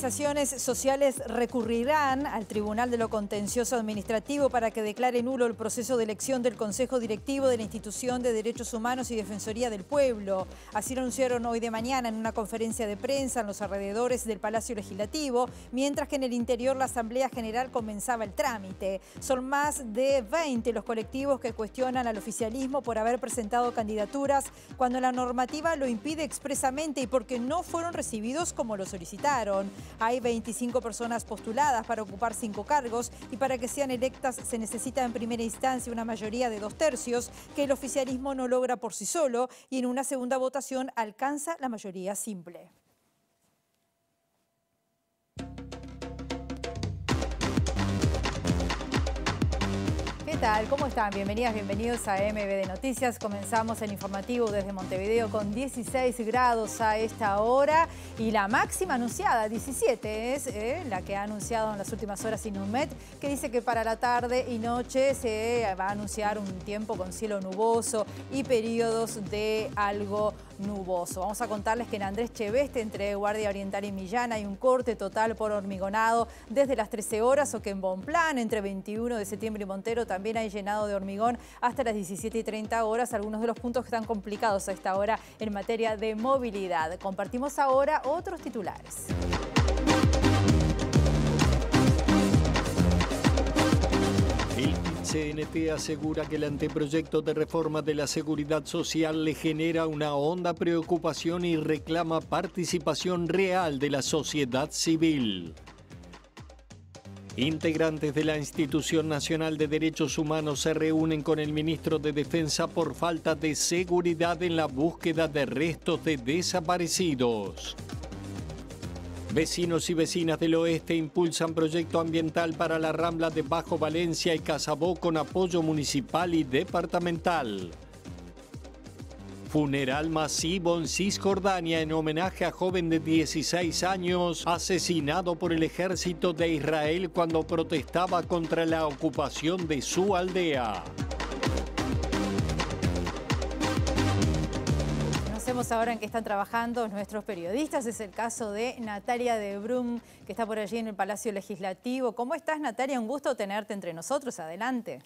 organizaciones sociales recurrirán al Tribunal de lo Contencioso Administrativo para que declare nulo el proceso de elección del Consejo Directivo de la Institución de Derechos Humanos y Defensoría del Pueblo. Así lo anunciaron hoy de mañana en una conferencia de prensa en los alrededores del Palacio Legislativo, mientras que en el interior la Asamblea General comenzaba el trámite. Son más de 20 los colectivos que cuestionan al oficialismo por haber presentado candidaturas cuando la normativa lo impide expresamente y porque no fueron recibidos como lo solicitaron. Hay 25 personas postuladas para ocupar cinco cargos y para que sean electas se necesita en primera instancia una mayoría de dos tercios que el oficialismo no logra por sí solo y en una segunda votación alcanza la mayoría simple. tal? ¿Cómo están? Bienvenidas, bienvenidos a MBD de Noticias. Comenzamos el informativo desde Montevideo con 16 grados a esta hora y la máxima anunciada, 17, es eh, la que ha anunciado en las últimas horas Inumet, que dice que para la tarde y noche se va a anunciar un tiempo con cielo nuboso y periodos de algo nuboso. Vamos a contarles que en Andrés Cheveste, entre Guardia Oriental y Millán, hay un corte total por hormigonado desde las 13 horas o que en Bonplan, entre 21 de septiembre y Montero, también también llenado de hormigón hasta las 17 y 30 horas, algunos de los puntos que están complicados a esta hora en materia de movilidad. Compartimos ahora otros titulares. El CNT asegura que el anteproyecto de reforma de la seguridad social le genera una honda preocupación y reclama participación real de la sociedad civil. Integrantes de la Institución Nacional de Derechos Humanos se reúnen con el ministro de Defensa por falta de seguridad en la búsqueda de restos de desaparecidos. Vecinos y vecinas del oeste impulsan proyecto ambiental para la Rambla de Bajo Valencia y Casabó con apoyo municipal y departamental. Funeral masivo en Cisjordania en homenaje a joven de 16 años asesinado por el ejército de Israel cuando protestaba contra la ocupación de su aldea. Conocemos ahora en qué están trabajando nuestros periodistas. Es el caso de Natalia de Brum, que está por allí en el Palacio Legislativo. ¿Cómo estás, Natalia? Un gusto tenerte entre nosotros. Adelante.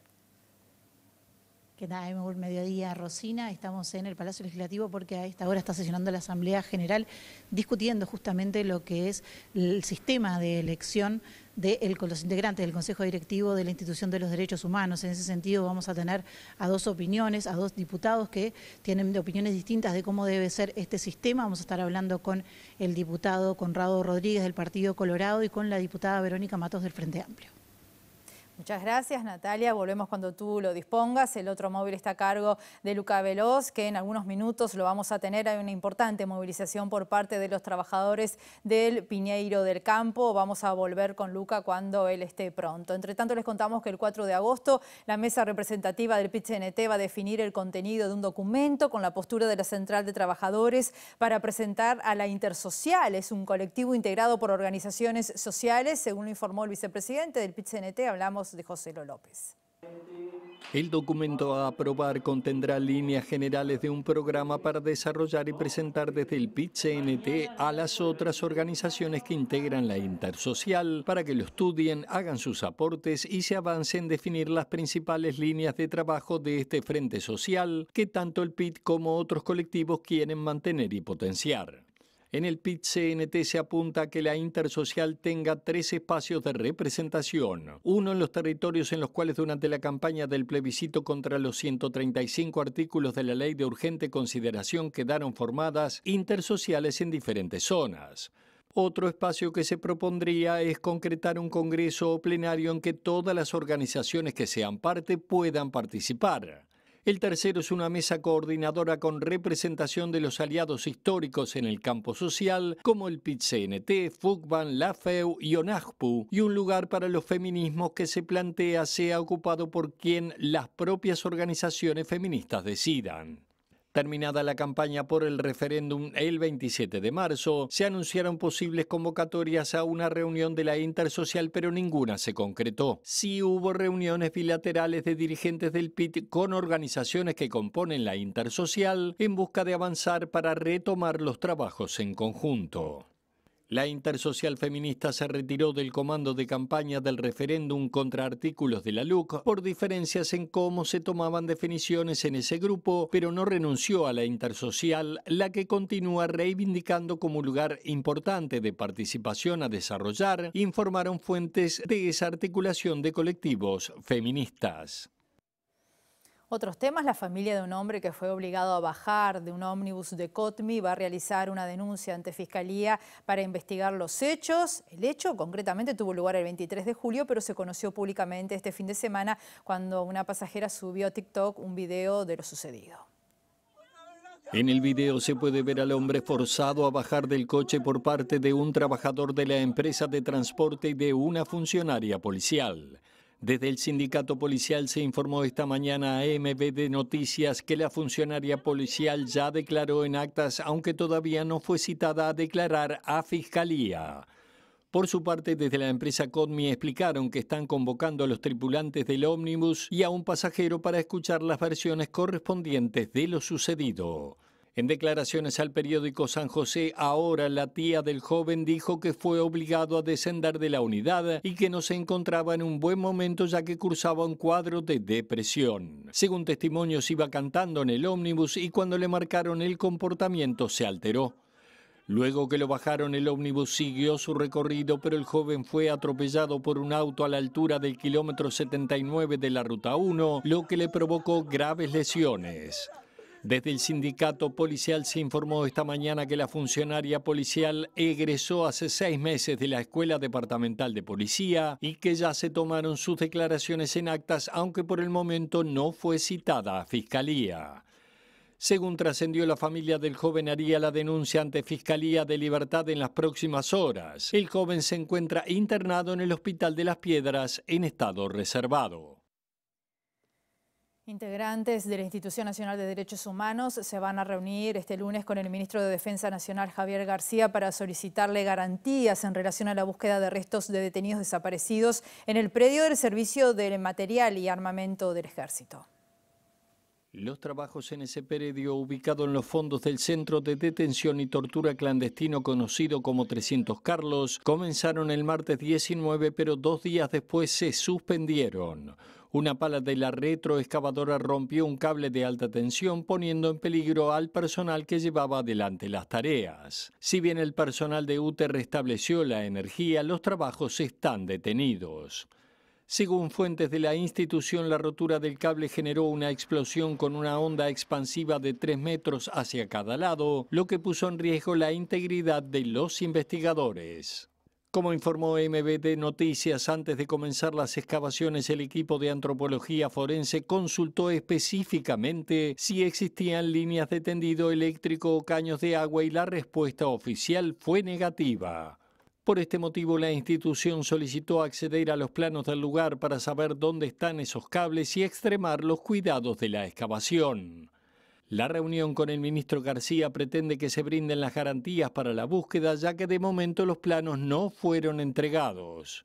¿Qué tal? mediodía, Rosina. Estamos en el Palacio Legislativo porque a esta hora está sesionando la Asamblea General discutiendo justamente lo que es el sistema de elección de los integrantes del Consejo Directivo de la Institución de los Derechos Humanos. En ese sentido vamos a tener a dos opiniones, a dos diputados que tienen opiniones distintas de cómo debe ser este sistema. Vamos a estar hablando con el diputado Conrado Rodríguez del Partido Colorado y con la diputada Verónica Matos del Frente Amplio. Muchas gracias, Natalia. Volvemos cuando tú lo dispongas. El otro móvil está a cargo de Luca Veloz, que en algunos minutos lo vamos a tener. Hay una importante movilización por parte de los trabajadores del Piñeiro del Campo. Vamos a volver con Luca cuando él esté pronto. Entre tanto, les contamos que el 4 de agosto la mesa representativa del pit va a definir el contenido de un documento con la postura de la Central de Trabajadores para presentar a la Intersocial. Es un colectivo integrado por organizaciones sociales, según lo informó el vicepresidente del pit hablamos de José López. El documento a aprobar contendrá líneas generales de un programa para desarrollar y presentar desde el PIT-CNT a las otras organizaciones que integran la intersocial para que lo estudien, hagan sus aportes y se avance en definir las principales líneas de trabajo de este frente social que tanto el PIT como otros colectivos quieren mantener y potenciar. En el PIT-CNT se apunta que la intersocial tenga tres espacios de representación. Uno en los territorios en los cuales durante la campaña del plebiscito contra los 135 artículos de la ley de urgente consideración quedaron formadas intersociales en diferentes zonas. Otro espacio que se propondría es concretar un congreso o plenario en que todas las organizaciones que sean parte puedan participar. El tercero es una mesa coordinadora con representación de los aliados históricos en el campo social, como el PIT-CNT, FUCBAN, LaFeu y ONAJPU, y un lugar para los feminismos que se plantea sea ocupado por quien las propias organizaciones feministas decidan. Terminada la campaña por el referéndum el 27 de marzo, se anunciaron posibles convocatorias a una reunión de la Intersocial, pero ninguna se concretó. Sí hubo reuniones bilaterales de dirigentes del PIT con organizaciones que componen la Intersocial en busca de avanzar para retomar los trabajos en conjunto. La Intersocial Feminista se retiró del comando de campaña del referéndum contra artículos de la LUC por diferencias en cómo se tomaban definiciones en ese grupo, pero no renunció a la Intersocial, la que continúa reivindicando como lugar importante de participación a desarrollar, informaron fuentes de esa articulación de colectivos feministas. Otros temas, la familia de un hombre que fue obligado a bajar de un ómnibus de Cotmi va a realizar una denuncia ante Fiscalía para investigar los hechos. El hecho concretamente tuvo lugar el 23 de julio, pero se conoció públicamente este fin de semana cuando una pasajera subió a TikTok un video de lo sucedido. En el video se puede ver al hombre forzado a bajar del coche por parte de un trabajador de la empresa de transporte y de una funcionaria policial. Desde el sindicato policial se informó esta mañana a MBD Noticias que la funcionaria policial ya declaró en actas, aunque todavía no fue citada a declarar a fiscalía. Por su parte, desde la empresa Codmi explicaron que están convocando a los tripulantes del ómnibus y a un pasajero para escuchar las versiones correspondientes de lo sucedido. En declaraciones al periódico San José Ahora, la tía del joven dijo que fue obligado a descender de la unidad y que no se encontraba en un buen momento ya que cursaba un cuadro de depresión. Según testimonios, iba cantando en el ómnibus y cuando le marcaron el comportamiento se alteró. Luego que lo bajaron, el ómnibus siguió su recorrido, pero el joven fue atropellado por un auto a la altura del kilómetro 79 de la Ruta 1, lo que le provocó graves lesiones. Desde el sindicato policial se informó esta mañana que la funcionaria policial egresó hace seis meses de la Escuela Departamental de Policía y que ya se tomaron sus declaraciones en actas, aunque por el momento no fue citada a Fiscalía. Según trascendió la familia del joven haría la denuncia ante Fiscalía de Libertad en las próximas horas. El joven se encuentra internado en el Hospital de las Piedras en estado reservado. Integrantes de la Institución Nacional de Derechos Humanos se van a reunir este lunes con el ministro de Defensa Nacional Javier García para solicitarle garantías en relación a la búsqueda de restos de detenidos desaparecidos en el predio del Servicio de Material y Armamento del Ejército. Los trabajos en ese predio ubicado en los fondos del Centro de Detención y Tortura Clandestino conocido como 300 Carlos comenzaron el martes 19 pero dos días después se suspendieron. Una pala de la retroexcavadora rompió un cable de alta tensión poniendo en peligro al personal que llevaba adelante las tareas. Si bien el personal de UTE restableció la energía, los trabajos están detenidos. Según fuentes de la institución, la rotura del cable generó una explosión con una onda expansiva de 3 metros hacia cada lado, lo que puso en riesgo la integridad de los investigadores. Como informó MBT Noticias, antes de comenzar las excavaciones, el equipo de antropología forense consultó específicamente si existían líneas de tendido eléctrico o caños de agua y la respuesta oficial fue negativa. Por este motivo, la institución solicitó acceder a los planos del lugar para saber dónde están esos cables y extremar los cuidados de la excavación. La reunión con el ministro García pretende que se brinden las garantías para la búsqueda, ya que de momento los planos no fueron entregados.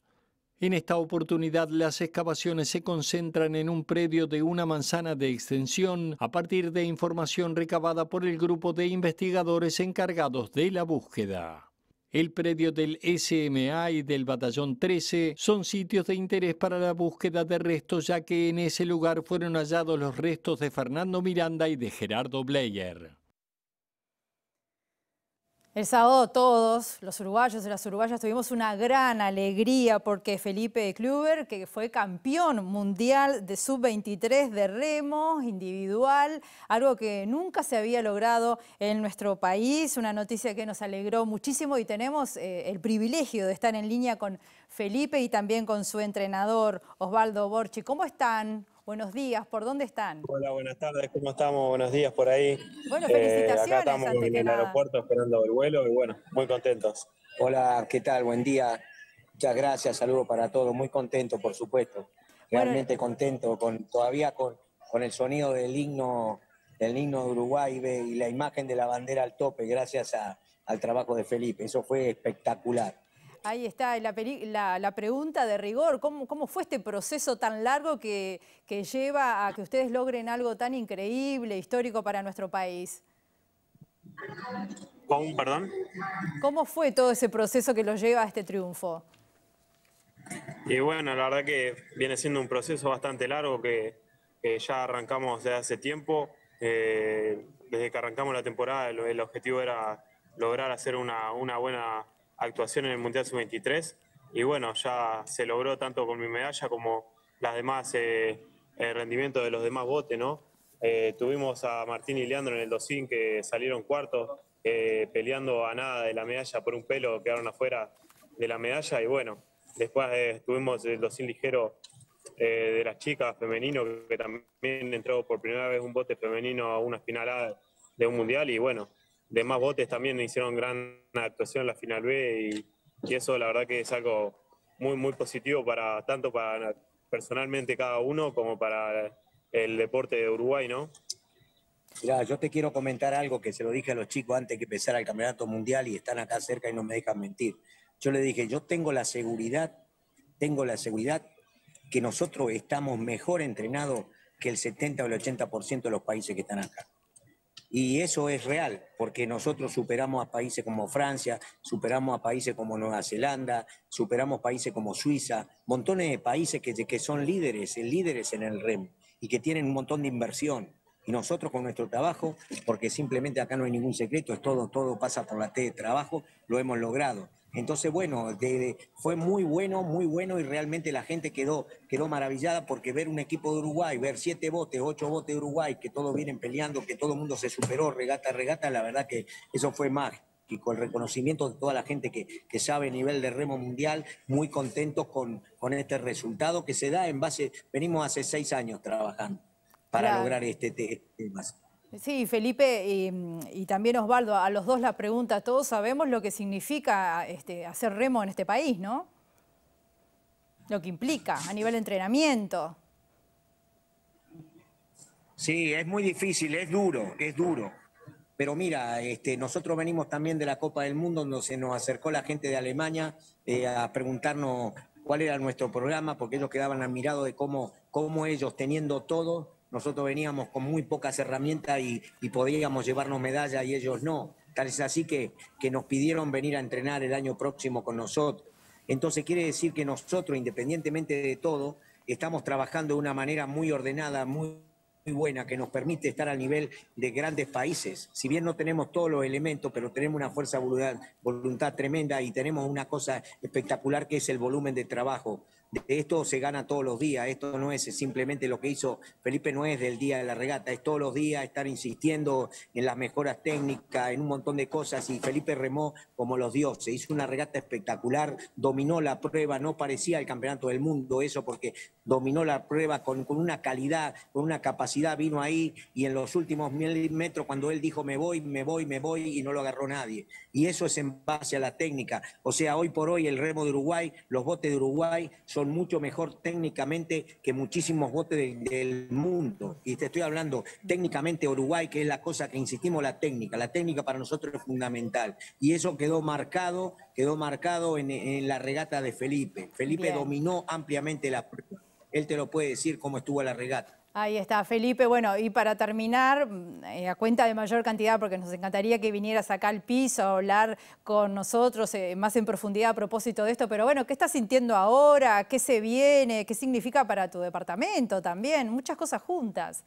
En esta oportunidad las excavaciones se concentran en un predio de una manzana de extensión a partir de información recabada por el grupo de investigadores encargados de la búsqueda. El predio del SMA y del Batallón 13 son sitios de interés para la búsqueda de restos ya que en ese lugar fueron hallados los restos de Fernando Miranda y de Gerardo Bleyer. El sábado todos, los uruguayos y las uruguayas, tuvimos una gran alegría porque Felipe Kluber, que fue campeón mundial de sub-23 de remo individual, algo que nunca se había logrado en nuestro país, una noticia que nos alegró muchísimo y tenemos eh, el privilegio de estar en línea con Felipe y también con su entrenador Osvaldo Borchi. ¿Cómo están? Buenos días, ¿por dónde están? Hola, buenas tardes, ¿cómo estamos? Buenos días por ahí. Bueno, eh, felicitaciones. acá estamos en el aeropuerto esperando el vuelo y bueno, muy contentos. Hola, ¿qué tal? Buen día. Muchas gracias, Saludo para todos. Muy contento, por supuesto. Realmente contento con todavía con, con el sonido del himno del himno de Uruguay y la imagen de la bandera al tope, gracias al trabajo de Felipe. Eso fue espectacular. Ahí está la, pregunta de rigor, ¿Cómo, fue este proceso tan largo que, lleva a que ustedes logren algo tan increíble, histórico para nuestro país? ¿Cómo, perdón? ¿Cómo fue todo ese proceso que los lleva a este triunfo? Y bueno, la verdad que viene siendo un proceso bastante largo que, ya arrancamos desde hace tiempo. Eh, desde que arrancamos la temporada el, objetivo era lograr hacer una buena actuación en el Mundial Sub-23 y bueno, ya se logró tanto con mi medalla como las demás, eh, el rendimiento de los demás botes, ¿no? Eh, tuvimos a Martín y Leandro en el dosín que salieron cuartos, eh, peleando a nada de la medalla por un pelo, quedaron afuera de la medalla y bueno, después tuvimos el 200 ligero de las chicas femenino que también entró por primera vez un bote femenino a una final de un mundial y bueno, de más botes también hicieron gran actuación en la final B y, eso la verdad que es algo muy, muy positivo para tanto para personalmente cada uno como para el deporte de Uruguay, ¿no? Mirá, yo te quiero comentar algo que se lo dije a los chicos antes que empezara el campeonato mundial y están acá cerca y no me dejan mentir. Yo le dije, yo tengo la seguridad, tengo la seguridad que nosotros estamos mejor entrenados que el 70 o el 80% de los países que están acá. Y eso es real, porque nosotros superamos a países como Francia, superamos a países como Nueva Zelanda, superamos países como Suiza, montones de países que, que son líderes, eh, líderes en el REM y que tienen un montón de inversión. Y nosotros con nuestro trabajo, porque simplemente acá no hay ningún secreto, es todo, todo pasa por la T de trabajo, lo hemos logrado. Entonces, bueno, de, fue muy bueno, muy bueno y realmente la gente quedó, quedó maravillada porque ver un equipo de Uruguay, ver siete botes, ocho botes de Uruguay, que todos vienen peleando, que todo el mundo se superó regata regata, la verdad que eso fue con el reconocimiento de toda la gente que, que, sabe nivel de remo mundial, muy contentos con, con este resultado que se da en base, venimos hace seis años trabajando para lograr este tema. Este, este Sí, Felipe mm, y, también Osvaldo, a los dos la pregunta, todos sabemos lo que significa este, hacer remo en este país, ¿no? Lo que implica a nivel de entrenamiento. Sí, es muy difícil, es duro, es duro. Pero mira, este, nosotros venimos también de la Copa del Mundo, donde se nos acercó la gente de Alemania eh, a preguntarnos cuál era nuestro programa, porque ellos quedaban admirados de cómo, cómo ellos, teniendo todo, nosotros veníamos con muy pocas herramientas y, podíamos llevarnos medalla y ellos no. Tal es así que, que nos pidieron venir a entrenar el año próximo con nosotros. Entonces quiere decir que nosotros, independientemente de todo, estamos trabajando de una manera muy ordenada, muy buena que nos permite estar al nivel de grandes países. Si bien no tenemos todos los elementos, pero tenemos una fuerza voluntad, voluntad tremenda y tenemos una cosa espectacular que es el volumen de trabajo de esto se gana todos los días, esto no es simplemente lo que hizo Felipe, no es del día de la regata, es todos los días estar insistiendo en las mejoras técnicas, en un montón de cosas, y Felipe remó como los dioses, hizo una regata espectacular, dominó la prueba, no parecía el campeonato del mundo eso, porque dominó la prueba con, con una calidad, con una capacidad, vino ahí y en los últimos mil metros cuando él dijo me voy, me voy, me voy y no lo agarró nadie. Y eso es en base a la técnica. O sea, hoy por hoy el remo de Uruguay, los botes de Uruguay son son mucho mejor técnicamente que muchísimos botes del mundo. Y te estoy hablando técnicamente Uruguay, que es la cosa que insistimos, la técnica. La técnica para nosotros es fundamental. Y eso quedó marcado, quedó marcado en, la regata de Felipe. Felipe dominó ampliamente la Él te lo puede decir cómo estuvo la regata. Ahí está, Felipe. Bueno, y para terminar, mm, eh, a cuenta de mayor cantidad, porque nos encantaría que vinieras acá al piso a hablar con nosotros eh, más en profundidad a propósito de esto, pero bueno, ¿qué estás sintiendo ahora? ¿Qué se viene? ¿Qué significa para tu departamento también? Muchas cosas juntas.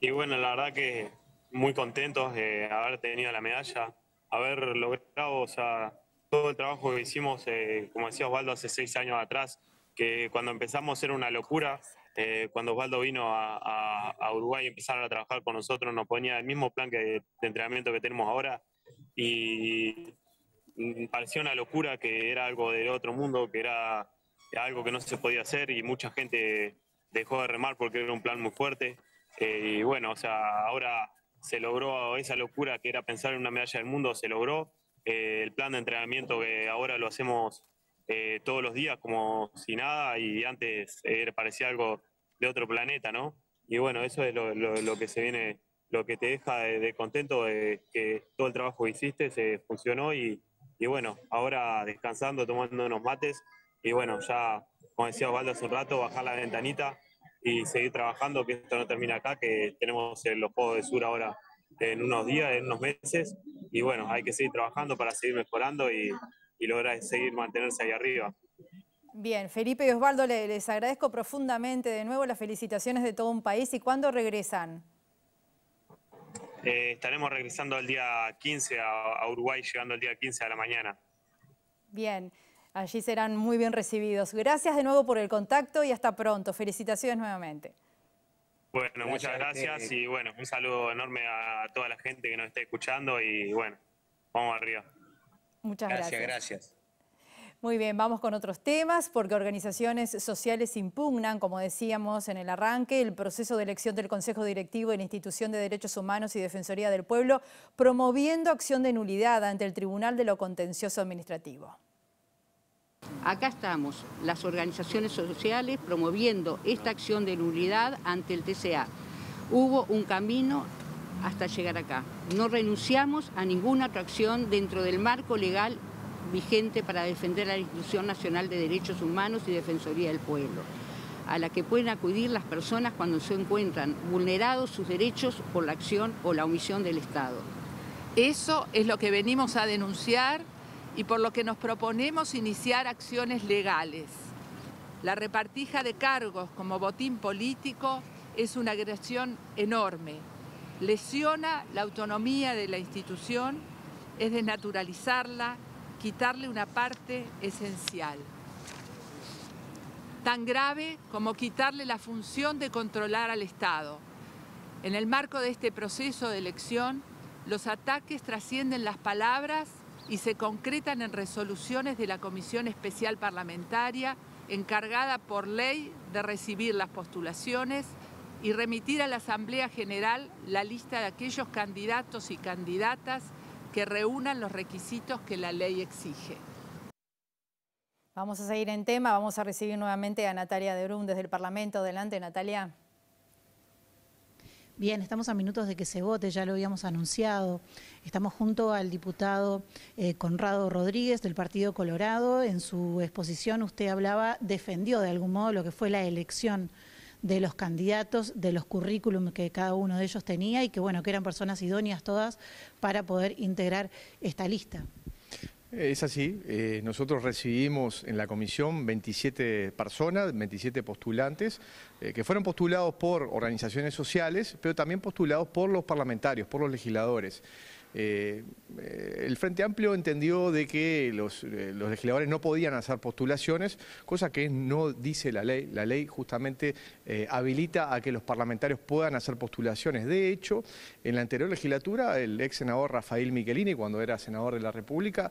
Y bueno, la verdad que muy contentos de haber tenido la medalla, haber logrado, o sea, todo el trabajo que hicimos, eh, como decía Osvaldo, hace seis años atrás, que cuando empezamos era una locura, eh, cuando Osvaldo vino a, Uruguay y empezaron a trabajar con nosotros, nos ponía el mismo plan de entrenamiento que tenemos ahora y mm, parecía una locura que era algo del otro mundo, que era algo que no se podía hacer y mucha gente dejó de remar porque era un plan muy fuerte. Eh, y bueno, o sea, ahora se logró esa locura que era pensar en una medalla del mundo, se logró. Eh, el plan de entrenamiento que ahora lo hacemos eh, todos los días como si nada y antes parecía algo de otro planeta, ¿no? Y bueno, eso es lo, que se viene, lo que te deja de, contento de que todo el trabajo que hiciste se funcionó y, bueno, ahora descansando, tomando unos mates y bueno, ya, como decía Osvaldo hace un rato, bajar la ventanita y seguir trabajando, que esto no termina acá, que tenemos los Juegos de Sur ahora en unos días, en unos meses, y bueno, hay que seguir trabajando para seguir mejorando y, y logra seguir mantenerse ahí arriba. Bien, Felipe y Osvaldo, les agradezco profundamente de nuevo las felicitaciones de todo un país. ¿Y cuándo regresan? Eh, estaremos regresando el día 15 a, Uruguay, llegando el día 15 a la mañana. Bien, allí serán muy bien recibidos. Gracias de nuevo por el contacto y hasta pronto. Felicitaciones nuevamente. Bueno, muchas gracias y bueno, un saludo enorme a toda la gente que nos está escuchando y bueno, vamos arriba. Muchas gracias. Gracias, gracias. Muy bien, vamos con otros temas, porque organizaciones sociales impugnan, como decíamos en el arranque, el proceso de elección del Consejo Directivo en Institución de Derechos Humanos y Defensoría del Pueblo, promoviendo acción de nulidad ante el Tribunal de lo Contencioso Administrativo. Acá estamos, las organizaciones sociales promoviendo esta acción de nulidad ante el TCA. Hubo un camino hasta llegar acá. No renunciamos a ninguna atracción dentro del marco legal vigente para defender la Institución Nacional de Derechos Humanos y Defensoría del Pueblo, a la que pueden acudir las personas cuando se encuentran vulnerados sus derechos por la acción o la omisión del Estado. Eso es lo que venimos a denunciar y por lo que nos proponemos iniciar acciones legales. La repartija de cargos como botín político es una agresión enorme lesiona la autonomía de la institución, es desnaturalizarla, quitarle una parte esencial. Tan grave como quitarle la función de controlar al Estado. En el marco de este proceso de elección, los ataques trascienden las palabras y se concretan en resoluciones de la Comisión Especial Parlamentaria encargada por ley de recibir las postulaciones y remitir a la Asamblea General la lista de aquellos candidatos y candidatas que reúnan los requisitos que la ley exige. Vamos a seguir en tema, vamos a recibir nuevamente a Natalia de Brun desde el Parlamento. Adelante, Natalia. Bien, estamos a minutos de que se vote, ya lo habíamos anunciado. Estamos junto al diputado eh, Conrado Rodríguez del Partido Colorado. En su exposición usted hablaba, defendió de algún modo lo que fue la elección de los candidatos, de los currículums que cada uno de ellos tenía y que bueno, que eran personas idóneas todas para poder integrar esta lista. Es así, eh, nosotros recibimos en la comisión 27 personas, 27 postulantes, eh, que fueron postulados por organizaciones sociales, pero también postulados por los parlamentarios, por los legisladores. Eh, eh, el Frente Amplio entendió de que los, eh, los, legisladores no podían hacer postulaciones, cosa que no dice la ley. La ley justamente habilita a que los parlamentarios puedan hacer postulaciones. De hecho, en la anterior legislatura, el ex senador Rafael Michelini, cuando era senador de la República,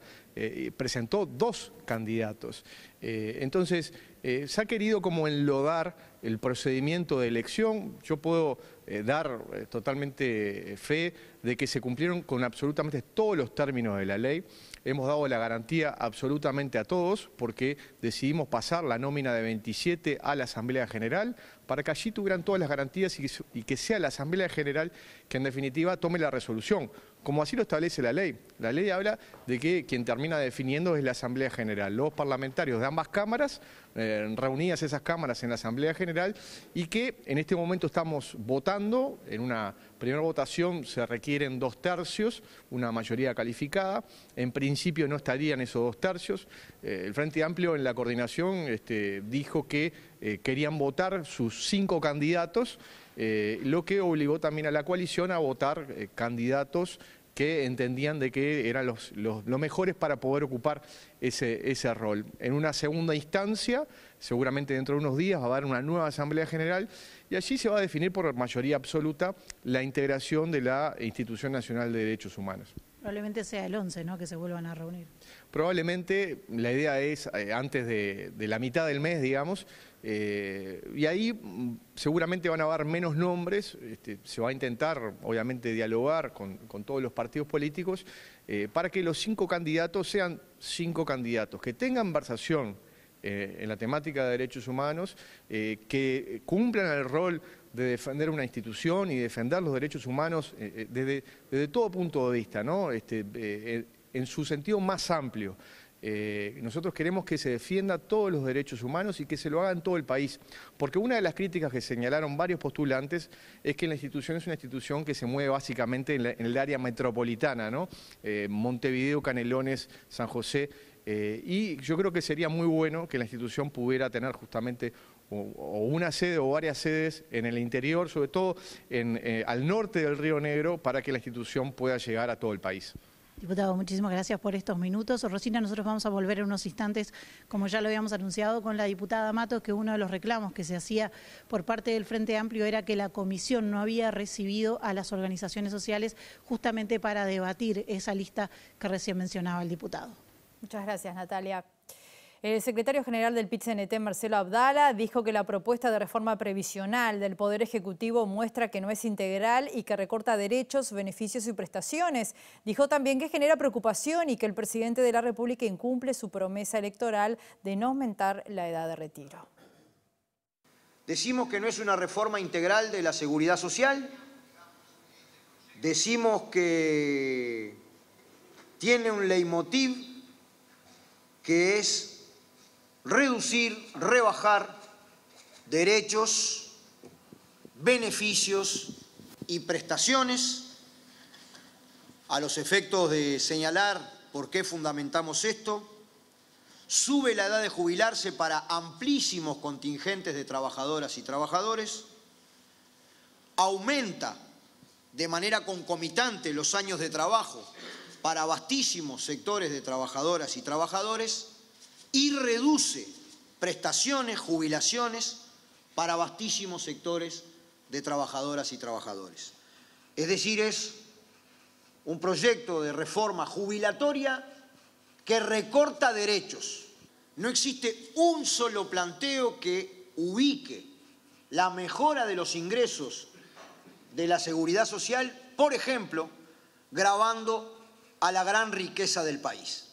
presentó dos candidatos. entonces, eh, se ha querido como enlodar el procedimiento de elección. Yo puedo eh, dar eh, totalmente fe de que se cumplieron con absolutamente todos los términos de la ley. Hemos dado la garantía absolutamente a todos porque decidimos pasar la nómina de 27 a la Asamblea General para que allí tuvieran todas las garantías y que sea la Asamblea General que en definitiva tome la resolución como así lo establece la ley. La ley habla de que quien termina definiendo es la Asamblea General, los parlamentarios de ambas cámaras, eh, reunidas esas cámaras en la Asamblea General, y que en este momento estamos votando, en una primera votación se requieren dos tercios, una mayoría calificada, en principio no estarían esos dos tercios. Eh, el Frente Amplio en la coordinación este, dijo que eh, querían votar sus cinco candidatos, eh, lo que obligó también a la coalición a votar eh, candidatos que entendían de que eran los, mejores para poder ocupar ese, ese, rol. En una segunda instancia, seguramente dentro de unos días, va a haber una nueva Asamblea General y allí se va a definir por mayoría absoluta la integración de la Institución Nacional de Derechos Humanos. Probablemente sea el 11, ¿no? Que se vuelvan a reunir. Probablemente la idea es eh, antes de, la mitad del mes, digamos, eh, y ahí mm, seguramente van a haber menos nombres, este, se va a intentar obviamente dialogar con, todos los partidos políticos eh, para que los cinco candidatos sean cinco candidatos, que tengan versación en la temática de derechos humanos, que cumplan el rol de defender una institución y defender los derechos humanos eh, eh, desde, todo punto de vista, ¿no? Este, eh, en su sentido más amplio. nosotros queremos que se defienda todos los derechos humanos y que se lo haga en todo el país. Porque una de las críticas que señalaron varios postulantes es que la institución es una institución que se mueve básicamente en, el área metropolitana, ¿no? Montevideo, Canelones, San José. y yo creo que sería muy bueno que la institución pudiera tener justamente o una sede o varias sedes en el interior, sobre todo en, eh, al norte del Río Negro, para que la institución pueda llegar a todo el país. Diputado, muchísimas gracias por estos minutos. Rosina, nosotros vamos a volver en unos instantes, como ya lo habíamos anunciado con la diputada Mato, que uno de los reclamos que se hacía por parte del Frente Amplio era que la comisión no había recibido a las organizaciones sociales justamente para debatir esa lista que recién mencionaba el diputado. Muchas gracias, Natalia. El secretario general del PIT-CNT, Marcelo Abdala, dijo que la propuesta de reforma previsional del Poder Ejecutivo muestra que no es integral y que recorta derechos, beneficios y prestaciones. Dijo también que genera preocupación y que el presidente de la República incumple su promesa electoral de no aumentar la edad de retiro. Decimos que no es una reforma integral de la seguridad social. Decimos que tiene un leitmotiv que es reducir, rebajar derechos, beneficios y prestaciones a los efectos de señalar por qué fundamentamos esto, sube la edad de jubilarse para amplísimos contingentes de trabajadoras y trabajadores, aumenta de manera concomitante los años de trabajo para vastísimos sectores de trabajadoras y trabajadores y reduce prestaciones, jubilaciones para vastísimos sectores de trabajadoras y trabajadores. Es decir, es un proyecto de reforma jubilatoria que recorta derechos. No existe un solo planteo que ubique la mejora de los ingresos de la seguridad social, por ejemplo, grabando a la gran riqueza del país.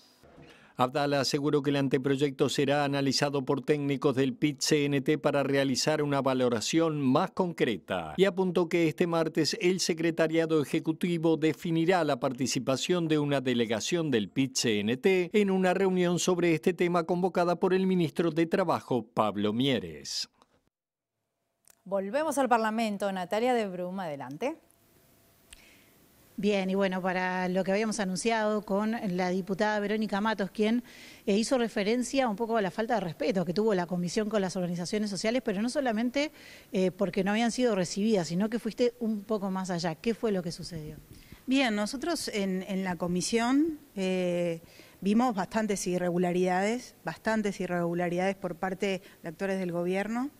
Abdala aseguró que el anteproyecto será analizado por técnicos del PIT-CNT para realizar una valoración más concreta y apuntó que este martes el secretariado ejecutivo definirá la participación de una delegación del PIT-CNT en una reunión sobre este tema convocada por el ministro de Trabajo, Pablo Mieres. Volvemos al Parlamento. Natalia de Bruma, adelante. Bien, y bueno, para lo que habíamos anunciado con la diputada Verónica Matos, quien eh, hizo referencia un poco a la falta de respeto que tuvo la comisión con las organizaciones sociales, pero no solamente eh, porque no habían sido recibidas, sino que fuiste un poco más allá. ¿Qué fue lo que sucedió? Bien, nosotros en, la comisión eh, vimos bastantes irregularidades, bastantes irregularidades por parte de actores del gobierno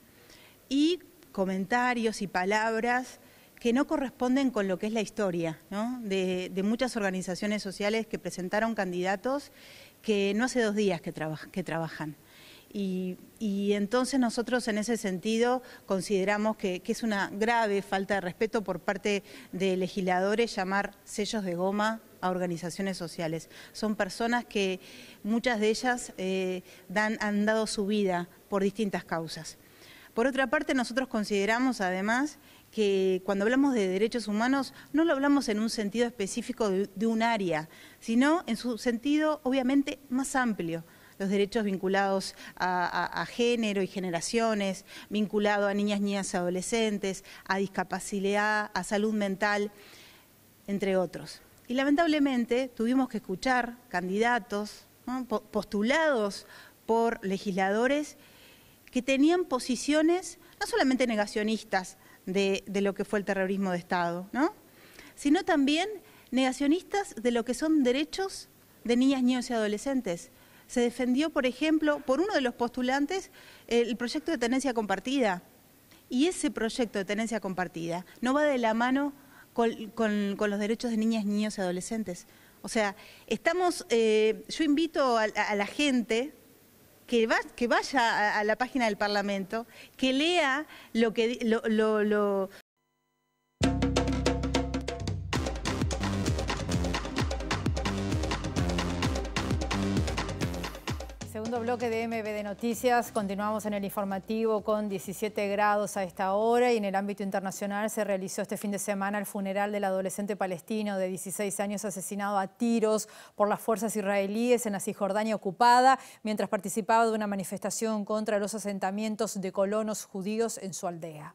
y comentarios y palabras que no corresponden con lo que es la historia ¿no? de, muchas organizaciones sociales que presentaron candidatos que no hace dos días que, que trabajan. Y, entonces nosotros en ese sentido consideramos que, es una grave falta de respeto por parte de legisladores llamar sellos de goma a organizaciones sociales. Son personas que muchas de ellas eh, han dado su vida por distintas causas. Por otra parte, nosotros consideramos además que cuando hablamos de derechos humanos no lo hablamos en un sentido específico de, un área, sino en su sentido obviamente más amplio. Los derechos vinculados a, género y generaciones, vinculado a niñas, niñas, adolescentes, a discapacidad, a salud mental, entre otros. Y lamentablemente tuvimos que escuchar candidatos postulados por legisladores que tenían posiciones no solamente negacionistas, de, lo que fue el terrorismo de Estado, ¿no? sino también negacionistas de lo que son derechos de niñas, niños y adolescentes. Se defendió, por ejemplo, por uno de los postulantes, el proyecto de tenencia compartida. Y ese proyecto de tenencia compartida no va de la mano con, los derechos de niñas, niños y adolescentes. O sea, estamos, eh, yo invito a la gente, que, que vaya a, la página del Parlamento, que lea lo que, lo, lo, Segundo bloque de MB de Noticias, continuamos en el informativo con 17 grados a esta hora y en el ámbito internacional se realizó este fin de semana el funeral del adolescente palestino de 16 años asesinado a tiros por las fuerzas israelíes en la Cisjordania ocupada mientras participaba de una manifestación contra los asentamientos de colonos judíos en su aldea.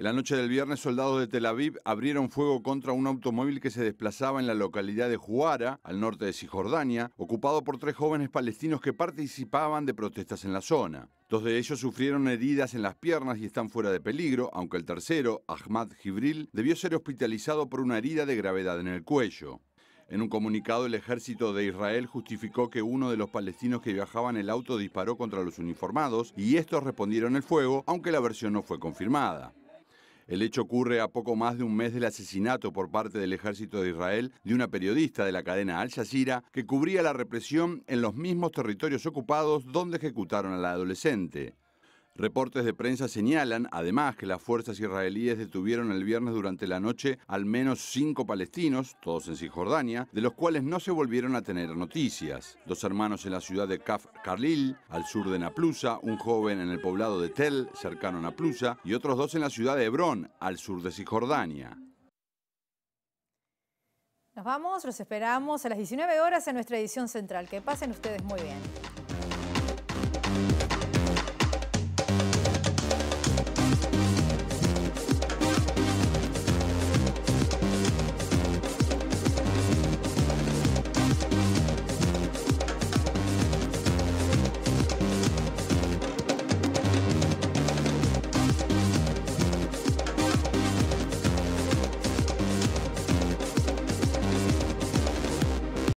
En la noche del viernes, soldados de Tel Aviv abrieron fuego contra un automóvil que se desplazaba en la localidad de Juara, al norte de Cisjordania, ocupado por tres jóvenes palestinos que participaban de protestas en la zona. Dos de ellos sufrieron heridas en las piernas y están fuera de peligro, aunque el tercero, Ahmad Gibril, debió ser hospitalizado por una herida de gravedad en el cuello. En un comunicado, el ejército de Israel justificó que uno de los palestinos que viajaba en el auto disparó contra los uniformados y estos respondieron el fuego, aunque la versión no fue confirmada. El hecho ocurre a poco más de un mes del asesinato por parte del ejército de Israel de una periodista de la cadena Al Jazeera que cubría la represión en los mismos territorios ocupados donde ejecutaron a la adolescente. Reportes de prensa señalan, además, que las fuerzas israelíes detuvieron el viernes durante la noche al menos cinco palestinos, todos en Cisjordania, de los cuales no se volvieron a tener noticias. Dos hermanos en la ciudad de Kaf Karlil, al sur de Naplusa, un joven en el poblado de Tel, cercano a Naplusa, y otros dos en la ciudad de Hebrón, al sur de Cisjordania. Nos vamos, los esperamos a las 19 horas en nuestra edición central. Que pasen ustedes muy bien.